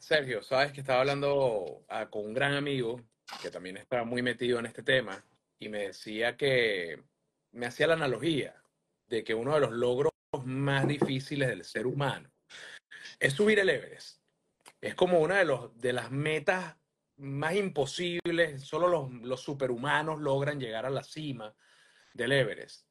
Sergio, sabes que estaba hablando ah, con un gran amigo que también está muy metido en este tema y me decía que me hacía la analogía de que uno de los logros más difíciles del ser humano es subir el Everest. Es como una de, los, de las metas más imposibles, solo los, los superhumanos logran llegar a la cima del Everest.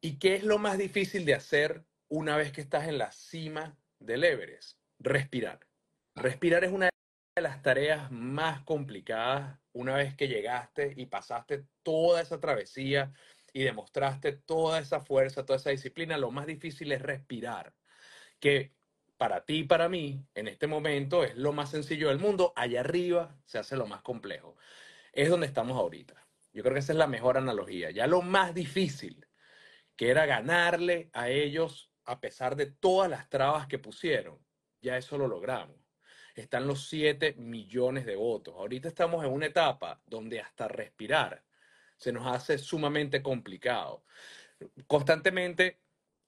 ¿Y qué es lo más difícil de hacer una vez que estás en la cima del Everest? respirar. Respirar es una de las tareas más complicadas una vez que llegaste y pasaste toda esa travesía y demostraste toda esa fuerza, toda esa disciplina, lo más difícil es respirar, que para ti y para mí en este momento es lo más sencillo del mundo, allá arriba se hace lo más complejo. Es donde estamos ahorita. Yo creo que esa es la mejor analogía. Ya lo más difícil, que era ganarle a ellos a pesar de todas las trabas que pusieron, ya eso lo logramos. Están los 7 millones de votos. Ahorita estamos en una etapa donde hasta respirar se nos hace sumamente complicado. Constantemente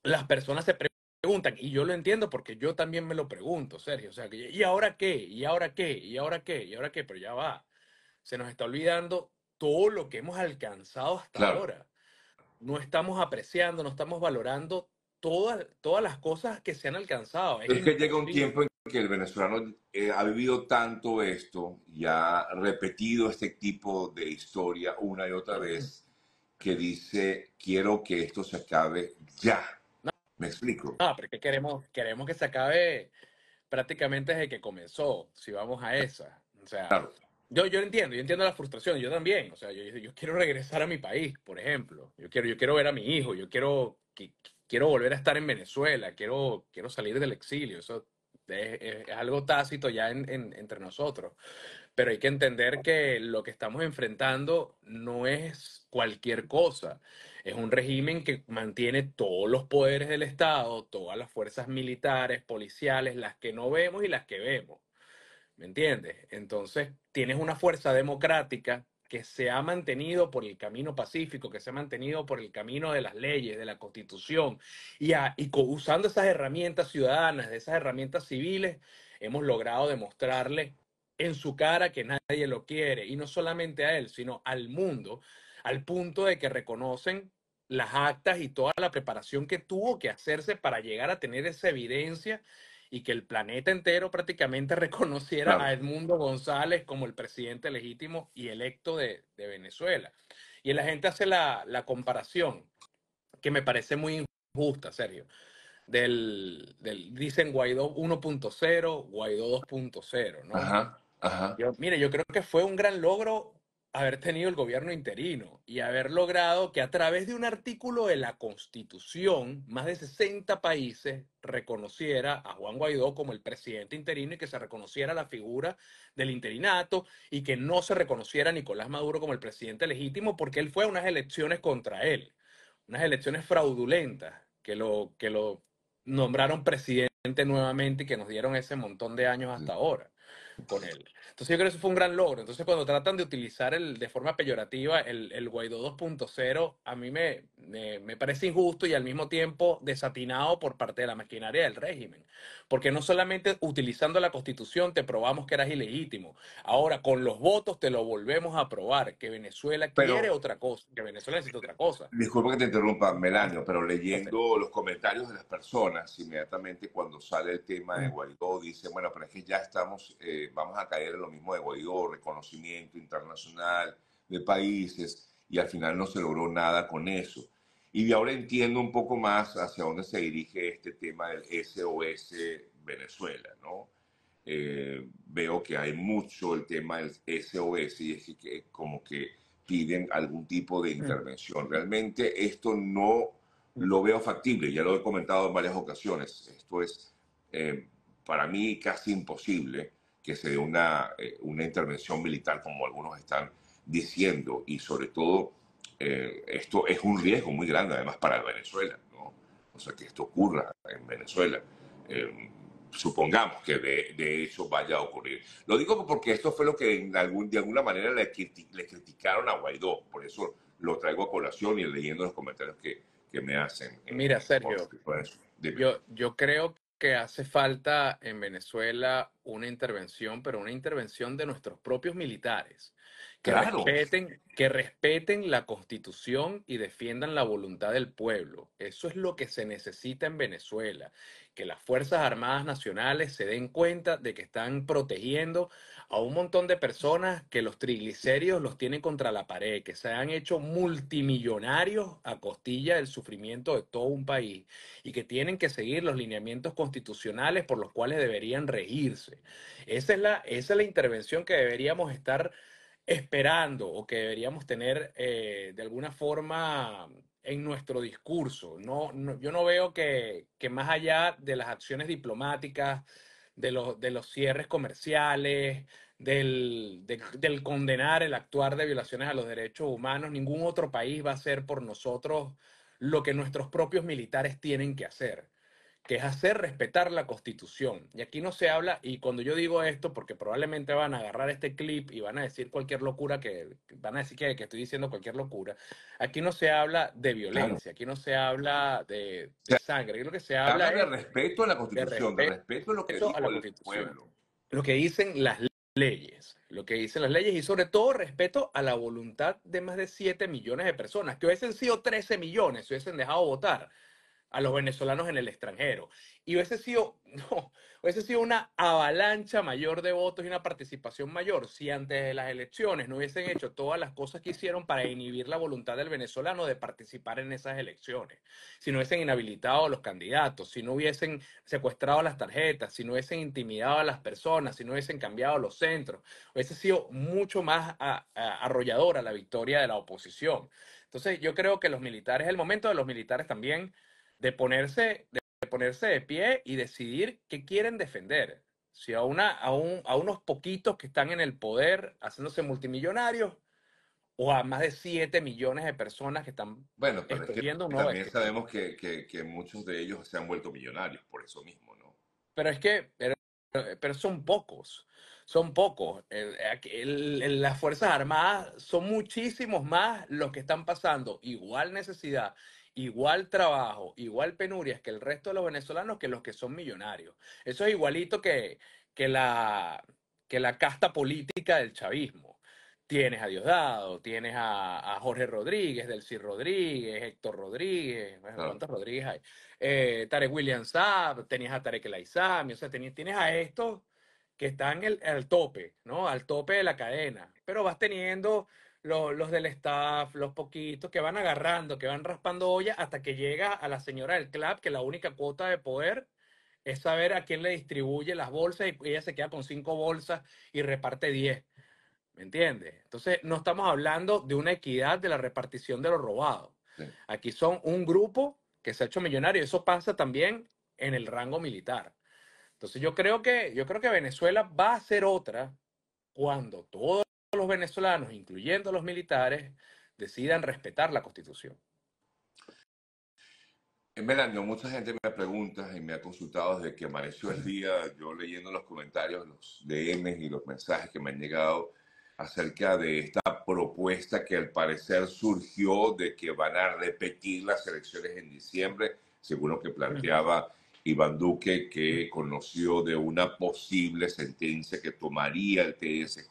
las personas se preguntan, y yo lo entiendo porque yo también me lo pregunto, Sergio, o sea, ¿y ahora qué? ¿Y ahora qué? ¿Y ahora qué? ¿Y ahora qué? Pero ya va. Se nos está olvidando todo lo que hemos alcanzado hasta ahora. No estamos apreciando, no estamos valorando todas, todas las cosas que se han alcanzado. Es, que llega un tiempo en que el venezolano eh, ha vivido tanto esto y ha repetido este tipo de historia una y otra vez que dice, quiero que esto se acabe ya. ¿Me explico? Ah, no, porque queremos, queremos que se acabe prácticamente desde que comenzó, si vamos a esa. O sea, yo, yo entiendo, yo entiendo la frustración, yo también. O sea, yo, yo quiero regresar a mi país, por ejemplo. Yo quiero, yo quiero ver a mi hijo, yo quiero que, quiero volver a estar en Venezuela, quiero, quiero salir del exilio. Eso es, algo tácito ya entre nosotros. Pero hay que entender que lo que estamos enfrentando no es cualquier cosa. Es un régimen que mantiene todos los poderes del Estado, todas las fuerzas militares, policiales, las que no vemos y las que vemos. ¿Me entiendes? Entonces, tienes una fuerza democrática que se ha mantenido por el camino pacífico, que se ha mantenido por el camino de las leyes, de la constitución, y, y usando esas herramientas ciudadanas, de esas herramientas civiles, hemos logrado demostrarle en su cara que nadie lo quiere, y no solamente a él, sino al mundo, al punto de que reconocen las actas y toda la preparación que tuvo que hacerse para llegar a tener esa evidencia y que el planeta entero prácticamente reconociera a Edmundo González como el presidente legítimo y electo de, Venezuela. Y la gente hace la, comparación, que me parece muy injusta, Sergio, del, dicen Guaidó 1.0, Guaidó 2.0, ¿no? mire, yo creo que fue un gran logro haber tenido el gobierno interino y haber logrado que a través de un artículo de la Constitución, más de 60 países reconociera a Juan Guaidó como el presidente interino y que se reconociera la figura del interinato y que no se reconociera a Nicolás Maduro como el presidente legítimo porque él fue a unas elecciones contra él, unas elecciones fraudulentas que lo, que lo nombraron presidente nuevamente y que nos dieron ese montón de años hasta ahora con él. Entonces yo creo que eso fue un gran logro. Entonces cuando tratan de utilizar el, de forma peyorativa el, el Guaidó 2.0, a mí me, me, parece injusto y al mismo tiempo desatinado por parte de la maquinaria del régimen. Porque no solamente utilizando la constitución te probamos que eras ilegítimo, ahora con los votos te lo volvemos a probar, que Venezuela quiere otra cosa, que Venezuela necesita otra cosa. Disculpa que te interrumpa, Melanio, pero leyendo los comentarios de las personas, inmediatamente cuando sale el tema de Guaidó, dicen, bueno, pero es que ya estamos, eh, vamos a caer lo mismo de Guaidó, reconocimiento internacional de países, y al final no se logró nada con eso. Y de ahora entiendo un poco más hacia dónde se dirige este tema del SOS Venezuela, ¿no? Eh, veo que hay mucho el tema del SOS y es que como que piden algún tipo de mm. intervención. Realmente esto no lo veo factible, ya lo he comentado en varias ocasiones, esto es eh, para mí casi imposible que se dé una, eh, una intervención militar, como algunos están diciendo, y sobre todo eh, esto es un riesgo muy grande además para Venezuela, ¿no? O sea, que esto ocurra en Venezuela. Eh, supongamos que de, de, hecho vaya a ocurrir. Lo digo porque esto fue lo que algún, de alguna manera le, criticaron a Guaidó, por eso lo traigo a colación y leyendo los comentarios que, que me hacen. Mira, Sergio, yo, yo creo que hace falta en Venezuela una intervención, pero una intervención de nuestros propios militares, que, respeten, que respeten la constitución y defiendan la voluntad del pueblo. Eso es lo que se necesita en Venezuela que las Fuerzas Armadas Nacionales se den cuenta de que están protegiendo a un montón de personas que los triglicéridos los tienen contra la pared, que se han hecho multimillonarios a costilla del sufrimiento de todo un país y que tienen que seguir los lineamientos constitucionales por los cuales deberían regirse. Esa es la, es la intervención que deberíamos estar esperando o que deberíamos tener eh, de alguna forma en nuestro discurso. No, yo no veo que, más allá de las acciones diplomáticas, de los, de los cierres comerciales, del, del condenar el actuar de violaciones a los derechos humanos, ningún otro país va a hacer por nosotros lo que nuestros propios militares tienen que hacer que es hacer respetar la constitución. Y aquí no se habla, y cuando yo digo esto, porque probablemente van a agarrar este clip y van a decir cualquier locura, que van a decir que, estoy diciendo cualquier locura, aquí no se habla de violencia, aquí no se habla de, sangre, aquí lo que se habla... de respeto a la constitución, de respeto, a lo que Lo que dicen las leyes, lo que dicen las leyes y sobre todo respeto a la voluntad de más de 7 millones de personas, que hubiesen sido 13 millones, hubiesen dejado votar a los venezolanos en el extranjero. Y hubiese sido, no, hubiese sido una avalancha mayor de votos y una participación mayor si antes de las elecciones no hubiesen hecho todas las cosas que hicieron para inhibir la voluntad del venezolano de participar en esas elecciones. Si no hubiesen inhabilitado a los candidatos, si no hubiesen secuestrado las tarjetas, si no hubiesen intimidado a las personas, si no hubiesen cambiado los centros, hubiese sido mucho más arrolladora la victoria de la oposición. Entonces yo creo que los militares, el momento de los militares también de ponerse, de ponerse de pie y decidir qué quieren defender. Si a, una, a, a unos poquitos que están en el poder haciéndose multimillonarios o a más de 7 millones de personas que están bueno, es también sabemos que, que, muchos de ellos se han vuelto millonarios por eso mismo, ¿no? Pero es que, pero, son pocos, son pocos. las Fuerzas Armadas son muchísimos más los que están pasando igual necesidad, igual trabajo, igual penurias que el resto de los venezolanos que los que son millonarios. Eso es igualito que, que, la, que la casta política del chavismo. Tienes a Diosdado, tienes a, Jorge Rodríguez, Delcy Rodríguez, Héctor Rodríguez, Tare Rodríguez hay? Eh, Tarek William Saab, tenías a Tarek Laizami, o sea, tenías, tienes a estos que están el, al tope, ¿no? Al tope de la cadena. Pero vas teniendo los, del staff, los poquitos que van agarrando, que van raspando olla hasta que llega a la señora del club, que la única cuota de poder es saber a quién le distribuye las bolsas y ella se queda con cinco bolsas y reparte diez. ¿Me entiendes? Entonces, no estamos hablando de una equidad de la repartición de lo robado. Aquí son un grupo que se ha hecho millonario. Eso pasa también en el rango militar. Entonces, yo creo que, yo creo que Venezuela va a ser otra cuando todo los venezolanos, incluyendo los militares, decidan respetar la Constitución. En eh, verano, mucha gente me pregunta y me ha consultado desde que amaneció el día, yo leyendo los comentarios, los DMs y los mensajes que me han llegado acerca de esta propuesta que al parecer surgió de que van a repetir las elecciones en diciembre, según lo que planteaba Iván Duque, que conoció de una posible sentencia que tomaría el TSJ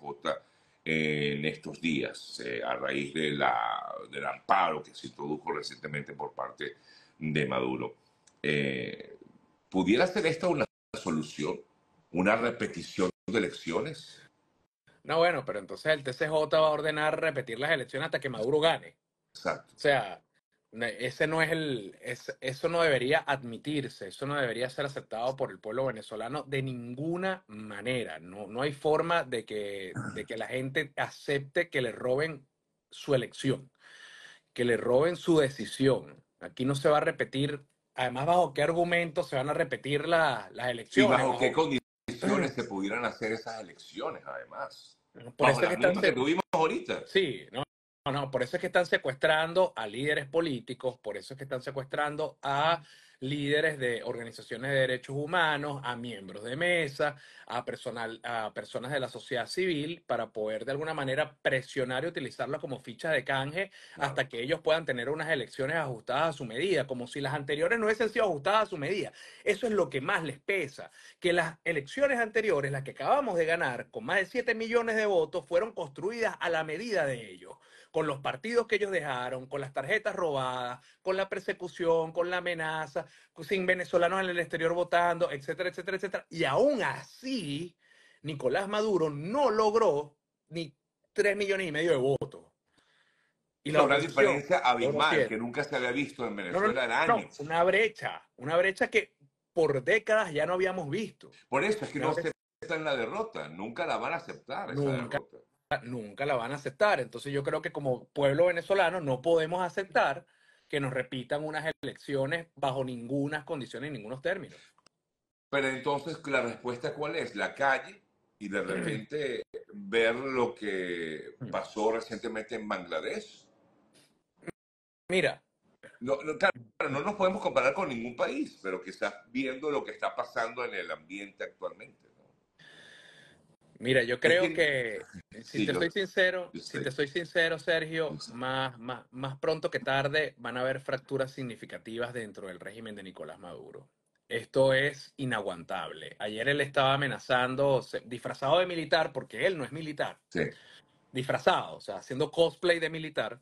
en estos días, eh, a raíz de la, del amparo que se introdujo recientemente por parte de Maduro. Eh, ¿Pudiera ser esta una solución? ¿Una repetición de elecciones? No, bueno, pero entonces el TCJ va a ordenar repetir las elecciones hasta que Maduro gane. Exacto. O sea, ese no es el, eso no debería admitirse, eso no debería ser aceptado por el pueblo venezolano de ninguna manera. No, no hay forma de que, que la gente acepte que le roben su elección, que le roben su decisión. Aquí no se va a repetir, además, bajo qué argumentos se van a repetir las elecciones. Y bajo qué condiciones se pudieran hacer esas elecciones, además. Por que tuvimos ahorita. Sí, no, no, no, por eso es que están secuestrando a líderes políticos, por eso es que están secuestrando a líderes de organizaciones de derechos humanos, a miembros de mesa, a, personal, a personas de la sociedad civil, para poder de alguna manera presionar y utilizarla como ficha de canje hasta que ellos puedan tener unas elecciones ajustadas a su medida, como si las anteriores no hubiesen sido ajustadas a su medida. Eso es lo que más les pesa, que las elecciones anteriores, las que acabamos de ganar, con más de 7 millones de votos, fueron construidas a la medida de ellos con los partidos que ellos dejaron, con las tarjetas robadas, con la persecución, con la amenaza, sin venezolanos en el exterior votando, etcétera, etcétera, etcétera. Y aún así, Nicolás Maduro no logró ni tres millones y medio de votos. Y la una diferencia abismal que nunca se había visto en Venezuela en una brecha, una brecha que por décadas ya no habíamos visto. Por eso es que no aceptan la derrota, nunca la van a aceptar. Esa derrota nunca la van a aceptar. Entonces yo creo que como pueblo venezolano no podemos aceptar que nos repitan unas elecciones bajo ninguna condición en ningunos términos. Pero entonces la respuesta cuál es? La calle y de repente ver lo que mm. pasó recientemente en Bangladesh. Mira. No, no nos podemos comparar con ningún país, pero quizás viendo lo que está pasando en el ambiente actualmente. Mira, yo creo que, si te soy sincero, si te soy sincero, Sergio, más, más, más pronto que tarde van a haber fracturas significativas dentro del régimen de Nicolás Maduro. Esto es inaguantable. Ayer él estaba amenazando, disfrazado de militar, porque él no es militar. Disfrazado, o sea, haciendo cosplay de militar.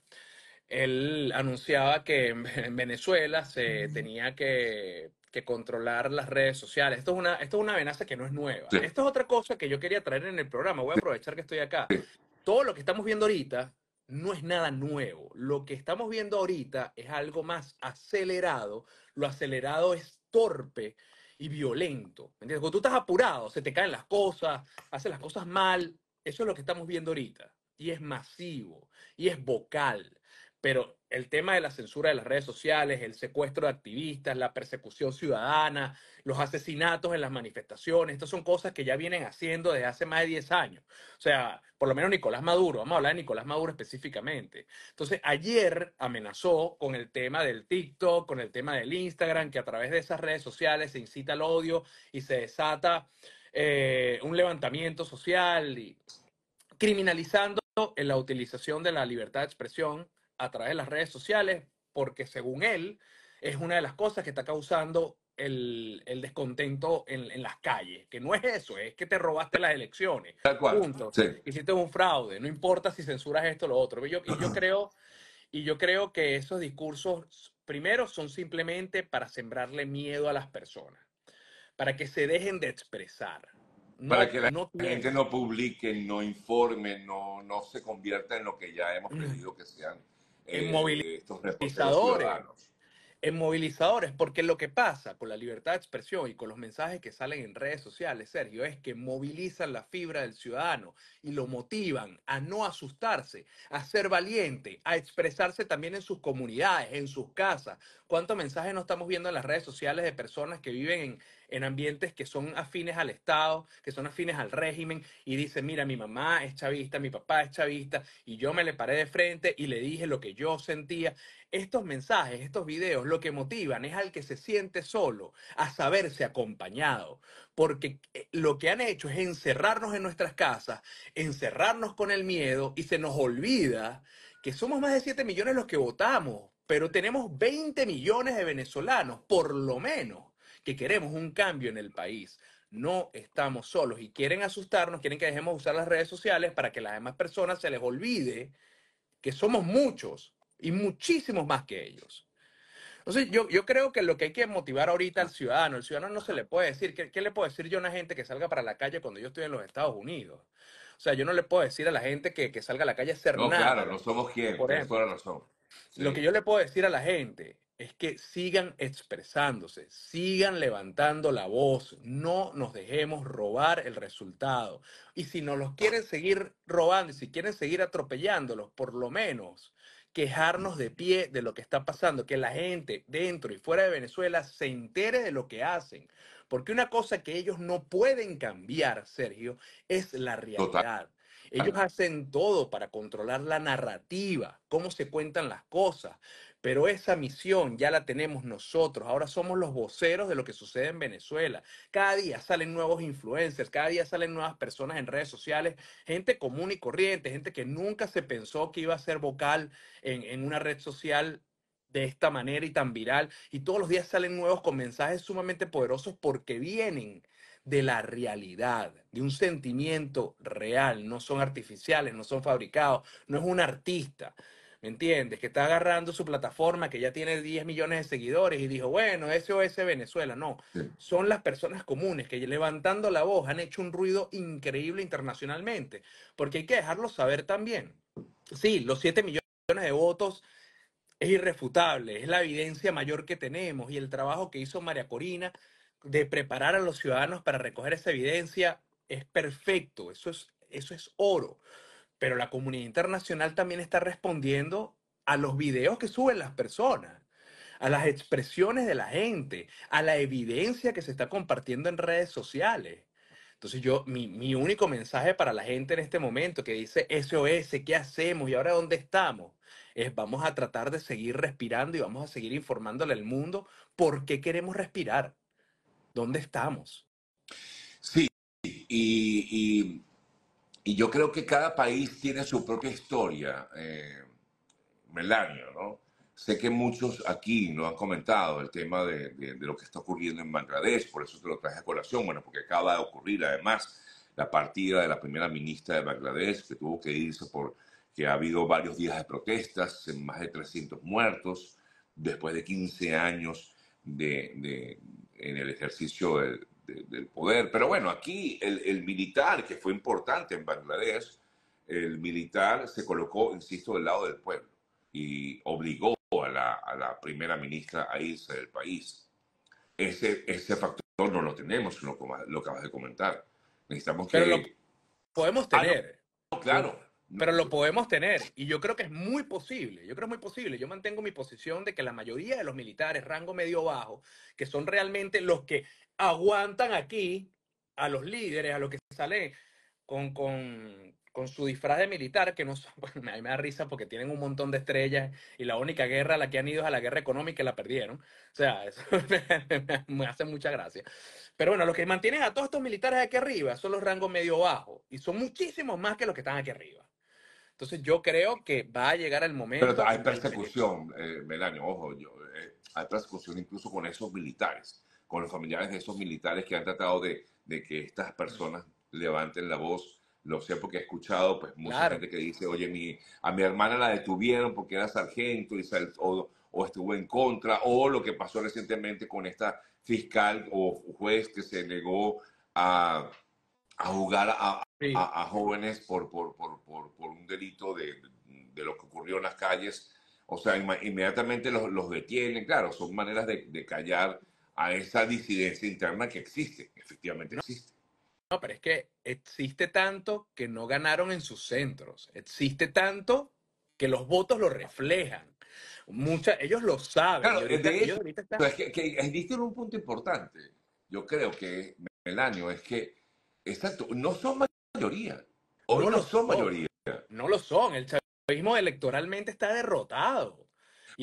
Él anunciaba que en Venezuela se tenía que que controlar las redes sociales. Esto es una, esto es una amenaza que no es nueva. Esto es otra cosa que yo quería traer en el programa. Voy a aprovechar que estoy acá. Todo lo que estamos viendo ahorita no es nada nuevo. Lo que estamos viendo ahorita es algo más acelerado. Lo acelerado es torpe y violento. entiendes? Cuando tú estás apurado, se te caen las cosas, haces las cosas mal. Eso es lo que estamos viendo ahorita. Y es masivo, y es vocal. Pero el tema de la censura de las redes sociales, el secuestro de activistas, la persecución ciudadana, los asesinatos en las manifestaciones, estas son cosas que ya vienen haciendo desde hace más de 10 años. O sea, por lo menos Nicolás Maduro, vamos a hablar de Nicolás Maduro específicamente. Entonces, ayer amenazó con el tema del TikTok, con el tema del Instagram, que a través de esas redes sociales se incita al odio y se desata eh, un levantamiento social y criminalizando en la utilización de la libertad de expresión a través de las redes sociales, porque según él, es una de las cosas que está causando el, descontento en, las calles, que no es eso, es que te robaste las elecciones. Tal Punto. Hiciste un fraude, no importa si censuras esto o lo otro. Y yo, creo, y yo creo que esos discursos, primero, son simplemente para sembrarle miedo a las personas, para que se dejen de expresar. para que la gente no publique, no informe, no, no se convierta en lo que ya hemos pedido que sean eh, en movilizadores. porque lo que pasa con la libertad de expresión y con los mensajes que salen en redes sociales, Sergio, es que movilizan la fibra del ciudadano y lo motivan a no asustarse, a ser valiente, a expresarse también en sus comunidades, en sus casas. ¿Cuántos mensajes no estamos viendo en las redes sociales de personas que viven en, en ambientes que son afines al Estado, que son afines al régimen, y dice, mira, mi mamá es chavista, mi papá es chavista, y yo me le paré de frente y le dije lo que yo sentía. Estos mensajes, estos videos, lo que motivan es al que se siente solo a saberse acompañado, porque eh, lo que han hecho es encerrarnos en nuestras casas, encerrarnos con el miedo y se nos olvida que somos más de 7 millones los que votamos, pero tenemos 20 millones de venezolanos, por lo menos que queremos un cambio en el país. No estamos solos y quieren asustarnos, quieren que dejemos usar las redes sociales para que las demás personas se les olvide que somos muchos y muchísimos más que ellos. Entonces, yo, yo creo que lo que hay que motivar ahorita al ciudadano, el ciudadano no se le puede decir, ¿qué, le puedo decir yo a una gente que salga para la calle cuando yo estoy en los Estados Unidos? O sea, yo no le puedo decir a la gente que, que salga a la calle a hacer nada. No, claro, no somos quienes, por ejemplo. Lo que yo le puedo decir a la gente es que sigan expresándose, sigan levantando la voz, no nos dejemos robar el resultado. Y si nos los quieren seguir robando y si quieren seguir atropellándolos, por lo menos quejarnos de pie de lo que está pasando, que la gente dentro y fuera de Venezuela se entere de lo que hacen. Porque una cosa que ellos no pueden cambiar, Sergio, es la realidad. Ellos hacen todo para controlar la narrativa, cómo se cuentan las cosas, pero esa misión ya la tenemos nosotros. Ahora somos los voceros de lo que sucede en Venezuela. Cada día salen nuevos influencers, cada día salen nuevas personas en redes sociales, gente común y corriente, gente que nunca se pensó que iba a ser vocal en, en una red social de esta manera y tan viral. Y todos los días salen nuevos con mensajes sumamente poderosos porque vienen de la realidad, de un sentimiento real, no son artificiales, no son fabricados, no es un artista. ¿me entiendes? Que está agarrando su plataforma que ya tiene 10 millones de seguidores y dijo, bueno, ese Venezuela, no, son las personas comunes que levantando la voz han hecho un ruido increíble internacionalmente, porque hay que dejarlo saber también. Sí, los 7 millones de votos es irrefutable, es la evidencia mayor que tenemos y el trabajo que hizo María Corina de preparar a los ciudadanos para recoger esa evidencia es perfecto, eso es, eso es oro pero la comunidad internacional también está respondiendo a los videos que suben las personas, a las expresiones de la gente, a la evidencia que se está compartiendo en redes sociales. Entonces yo, mi, único mensaje para la gente en este momento que dice SOS, ¿qué hacemos y ahora dónde estamos? Es vamos a tratar de seguir respirando y vamos a seguir informándole al mundo por qué queremos respirar, dónde estamos. Sí, y y yo creo que cada país tiene su propia historia, eh, ¿no? Sé que muchos aquí no han comentado el tema de, de, lo que está ocurriendo en Bangladesh, por eso te lo traje a colación, bueno, porque acaba de ocurrir además la partida de la primera ministra de Bangladesh, que tuvo que irse por que ha habido varios días de protestas, más de 300 muertos, después de 15 años de, de en el ejercicio del, del poder. Pero bueno, aquí el, militar, que fue importante en Bangladesh, el militar se colocó, insisto, del lado del pueblo y obligó a la, primera ministra a irse del país. Ese, ese factor no lo tenemos, lo, lo acabas de comentar. Necesitamos que... lo podemos ah, tener. claro. Pero lo podemos tener. Y yo creo que es muy posible. Yo creo que es muy posible. Yo mantengo mi posición de que la mayoría de los militares, rango medio bajo, que son realmente los que aguantan aquí a los líderes, a los que salen con, con, su disfraz de militar, que no son, a mí me da risa porque tienen un montón de estrellas y la única guerra a la que han ido es a la guerra económica y la perdieron. O sea, eso me, hace mucha gracia. Pero bueno, los que mantienen a todos estos militares aquí arriba son los rangos medio bajos y son muchísimos más que los que están aquí arriba. Entonces yo creo que va a llegar el momento. Pero hay persecución, eh, Melania, ojo, yo, eh, hay persecución incluso con esos militares con los familiares de esos militares que han tratado de, de que estas personas levanten la voz. Lo sé porque he escuchado pues mucha gente que dice, oye, mi, a mi hermana la detuvieron porque era sargento y sal, o, estuvo en contra, o lo que pasó recientemente con esta fiscal o juez que se negó a, a jugar a, jóvenes por, por, por, por, un delito de, de lo que ocurrió en las calles. O sea, inmediatamente los, los, detienen, claro, son maneras de, de callar a esa disidencia interna que existe, efectivamente no, existe. No, pero es que existe tanto que no ganaron en sus centros, existe tanto que los votos lo reflejan. Mucha, ellos lo saben. Claro, es que, existe un punto importante, yo creo que, Melanio, es que, exacto, no son mayoría, o no, lo son, son mayoría. No lo son, el chavismo electoralmente está derrotado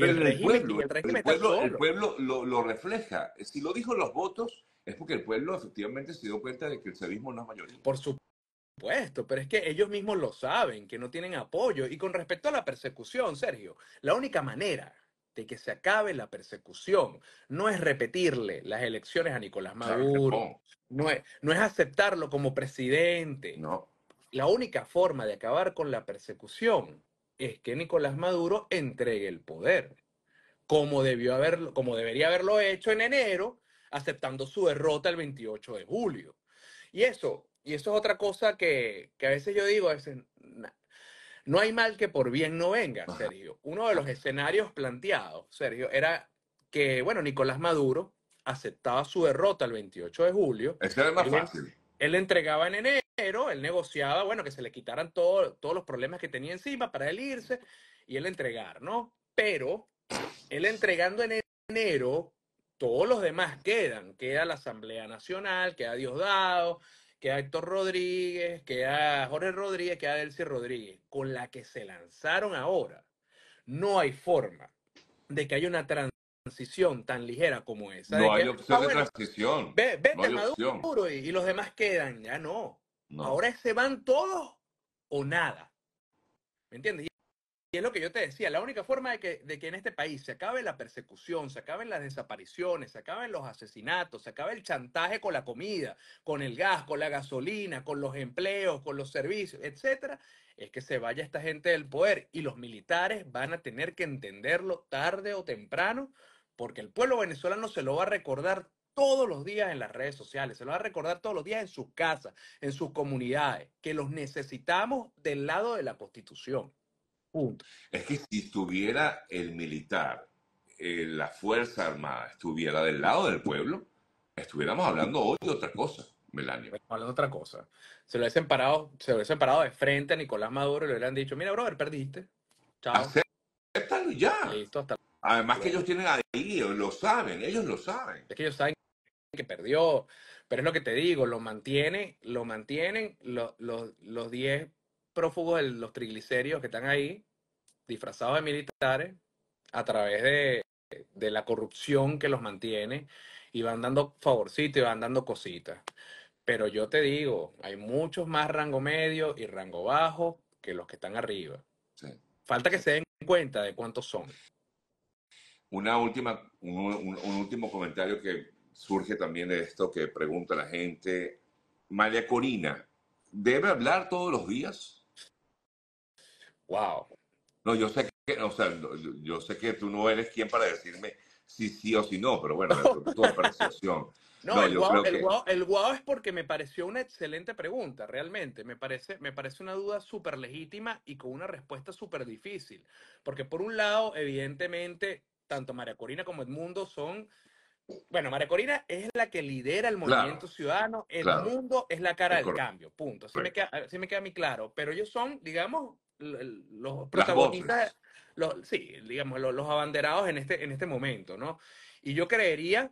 el, pueblo, el, pueblo, lo, refleja. Si lo dijo los votos, es porque el pueblo efectivamente se dio cuenta de que el sadismo no es mayoría. Por supuesto, pero es que ellos mismos lo saben, que no tienen apoyo. Y con respecto a la persecución, Sergio, la única manera de que se acabe la persecución. No es repetirle las elecciones a Nicolás Maduro, no es, no es aceptarlo como presidente. No. La única forma de acabar con la persecución es que Nicolás Maduro entregue el poder, como, debió haberlo, como debería haberlo hecho en enero, aceptando su derrota el 28 de julio. Y eso, y eso es otra cosa que, a veces yo digo, es, no hay mal que por bien no venga, Sergio. Uno de los escenarios planteados, Sergio, era que, bueno, Nicolás Maduro aceptaba su derrota el 28 de julio. Es más fácil. Él entregaba en enero pero él negociaba, bueno, que se le quitaran todos los problemas que tenía encima para él irse y él entregar, ¿no? Pero él entregando en enero, todos los demás quedan. Queda la Asamblea Nacional, queda Diosdado, queda Héctor Rodríguez, queda Jorge Rodríguez, queda Delcy Rodríguez, con la que se lanzaron ahora. No hay forma de que haya una transición tan ligera como esa. No hay opción ah, de transición. vete a Maduro y, los demás quedan. Ya no. Ahora se van todos o nada. ¿Me entiendes? Y es lo que yo te decía, la única forma de que, de que en este país se acabe la persecución, se acaben las desapariciones, se acaben los asesinatos, se acabe el chantaje con la comida, con el gas, con la gasolina, con los empleos, con los servicios, etcétera, es que se vaya esta gente del poder y los militares van a tener que entenderlo tarde o temprano porque el pueblo venezolano se lo va a recordar todos los días en las redes sociales, se lo va a recordar todos los días en sus casas, en sus comunidades, que los necesitamos del lado de la Constitución. Es que si estuviera el militar, eh, la Fuerza Armada, estuviera del lado del pueblo, estuviéramos hablando hoy de otra cosa. Melania. hablando de otra cosa. Se lo hubiesen parado, se lo parado de frente a Nicolás Maduro y le hubieran dicho, mira, brother, perdiste. Chao. Acéptalo ya. Además que ellos tienen ahí, lo saben, ellos lo saben. Es que ellos saben que perdió, pero es lo que te digo, lo mantiene, lo mantienen los 10 prófugos de los triglicéridos que están ahí, disfrazados de militares, a través de, la corrupción que los mantiene, y van dando favorcitos y van dando cositas. Pero yo te digo, hay muchos más rango medio y rango bajo que los que están arriba. Falta que se den cuenta de cuántos son. Una última, un último comentario que surge también esto que pregunta la gente. María Corina, ¿debe hablar todos los días? Wow. No, yo sé que, o sea, yo sé que tú no eres quien para decirme si sí o si no, pero bueno, tu apreciación. No, el, wow, el, es porque me pareció una excelente pregunta, realmente. Me parece, me parece una duda súper legítima y con una respuesta súper difícil. Porque por un lado, evidentemente, tanto María Corina como Edmundo son bueno, María Corina es la que lidera el movimiento ciudadano, el mundo es la cara del cambio, punto. Así me, queda, a mí claro, pero ellos son, digamos, los protagonistas, los, sí, digamos, los, abanderados en este, en este momento, ¿no? Y yo creería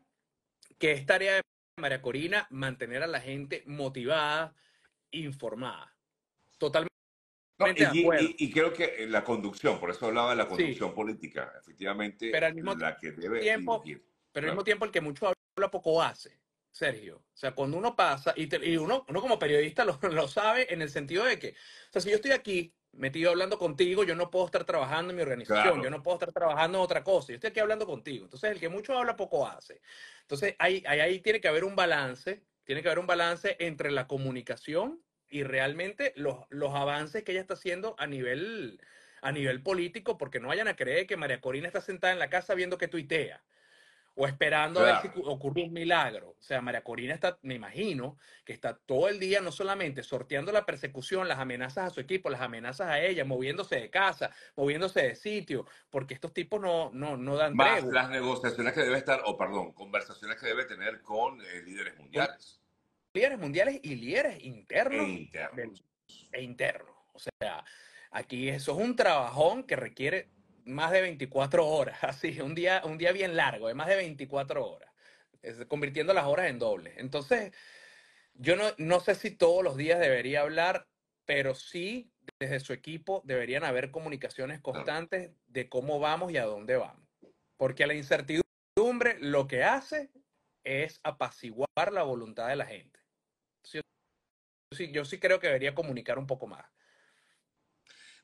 que es tarea de María Corina mantener a la gente motivada, informada, totalmente. y, creo que la conducción, por eso hablaba de la conducción política, efectivamente, pero la que debe tiempo, pero al mismo tiempo el que mucho habla poco hace, Sergio. O sea, cuando uno pasa, y, uno, uno como periodista lo, sabe en el sentido de que, o sea, si yo estoy aquí metido hablando contigo, yo no puedo estar trabajando en mi organización, yo no puedo estar trabajando en otra cosa, yo estoy aquí hablando contigo. Entonces, el que mucho habla poco hace. Entonces, ahí, ahí, tiene que haber un balance, tiene que haber un balance entre la comunicación y realmente los, los avances que ella está haciendo a nivel, a nivel político, porque no vayan a creer que María Corina está sentada en la casa viendo que tuitea o esperando a ver si ocurre un milagro. O sea, María Corina está, me imagino, que está todo el día no solamente sorteando la persecución, las amenazas a su equipo, las amenazas a ella, moviéndose de casa, moviéndose de sitio, porque estos tipos no, no, no dan Más las negociaciones que debe estar, o perdón, conversaciones que debe tener con eh, líderes mundiales. Líderes mundiales y líderes internos. E internos. e internos. O sea, aquí eso es un trabajón que requiere más de 24 horas, así, un día, un día bien largo, de más de 24 horas, convirtiendo las horas en doble. Entonces, yo no, sé si todos los días debería hablar, pero sí desde su equipo deberían haber comunicaciones constantes de cómo vamos y a dónde vamos. Porque la incertidumbre lo que hace es apaciguar la voluntad de la gente. sí, yo sí creo que debería comunicar un poco más.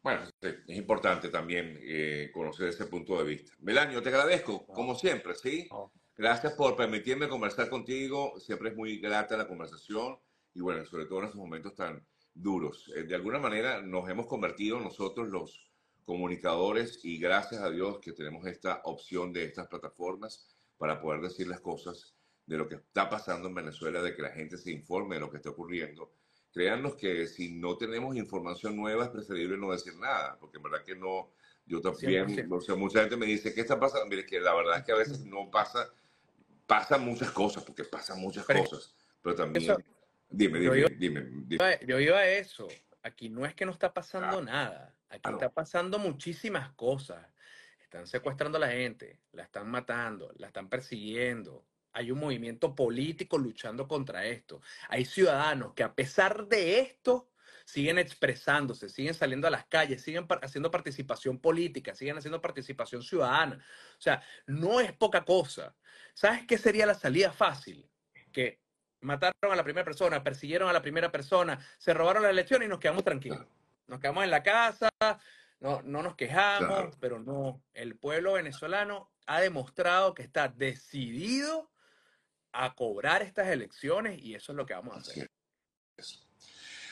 Bueno, es importante también eh, conocer ese punto de vista. Melanio, te agradezco, como siempre, ¿sí? Gracias por permitirme conversar contigo. Siempre es muy grata la conversación y bueno, sobre todo en estos momentos tan duros. Eh, de alguna manera nos hemos convertido nosotros los comunicadores y gracias a Dios que tenemos esta opción de estas plataformas para poder decir las cosas de lo que está pasando en Venezuela, de que la gente se informe de lo que está ocurriendo Créanos que si no tenemos información nueva es preferible no decir nada, porque en verdad que no, yo también, o sea, mucha gente me dice, ¿qué está pasando? Mire, que la verdad es que a veces no pasa, pasan muchas cosas, porque pasan muchas cosas, pero también, dime, dime, dime, Yo iba a eso, aquí no es que no está pasando nada, aquí está pasando muchísimas cosas. Están secuestrando a la gente, la están matando, la están persiguiendo, hay un movimiento político luchando contra esto. Hay ciudadanos que a pesar de esto siguen expresándose, siguen saliendo a las calles, siguen haciendo participación política, siguen haciendo participación ciudadana. O sea, no es poca cosa. ¿Sabes qué sería la salida fácil? Que mataron a la primera persona, persiguieron a la primera persona, se robaron la elección y nos quedamos tranquilos. Nos quedamos en la casa, no, no nos quejamos, pero no, el pueblo venezolano ha demostrado que está decidido a cobrar estas elecciones y eso es lo que vamos a hacer.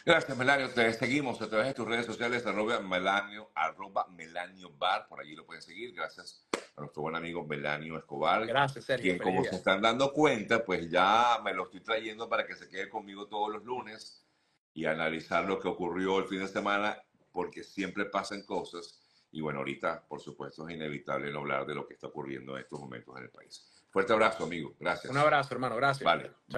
Gracias, Melanio. Te seguimos a través de tus redes sociales, arroba Melanio, arroba Melanio Bar. Por allí lo pueden seguir. Gracias a nuestro buen amigo Melanio Escobar. Gracias, Sergio. Quien, como se están dando cuenta, pues ya me lo estoy trayendo para que se quede conmigo todos los lunes y analizar lo que ocurrió el fin de semana, porque siempre pasan cosas. Y bueno, ahorita, por supuesto, es inevitable no hablar de lo que está ocurriendo en estos momentos en el país. Fuerte abrazo, amigo. Gracias. Un abrazo, hermano. Gracias. Vale.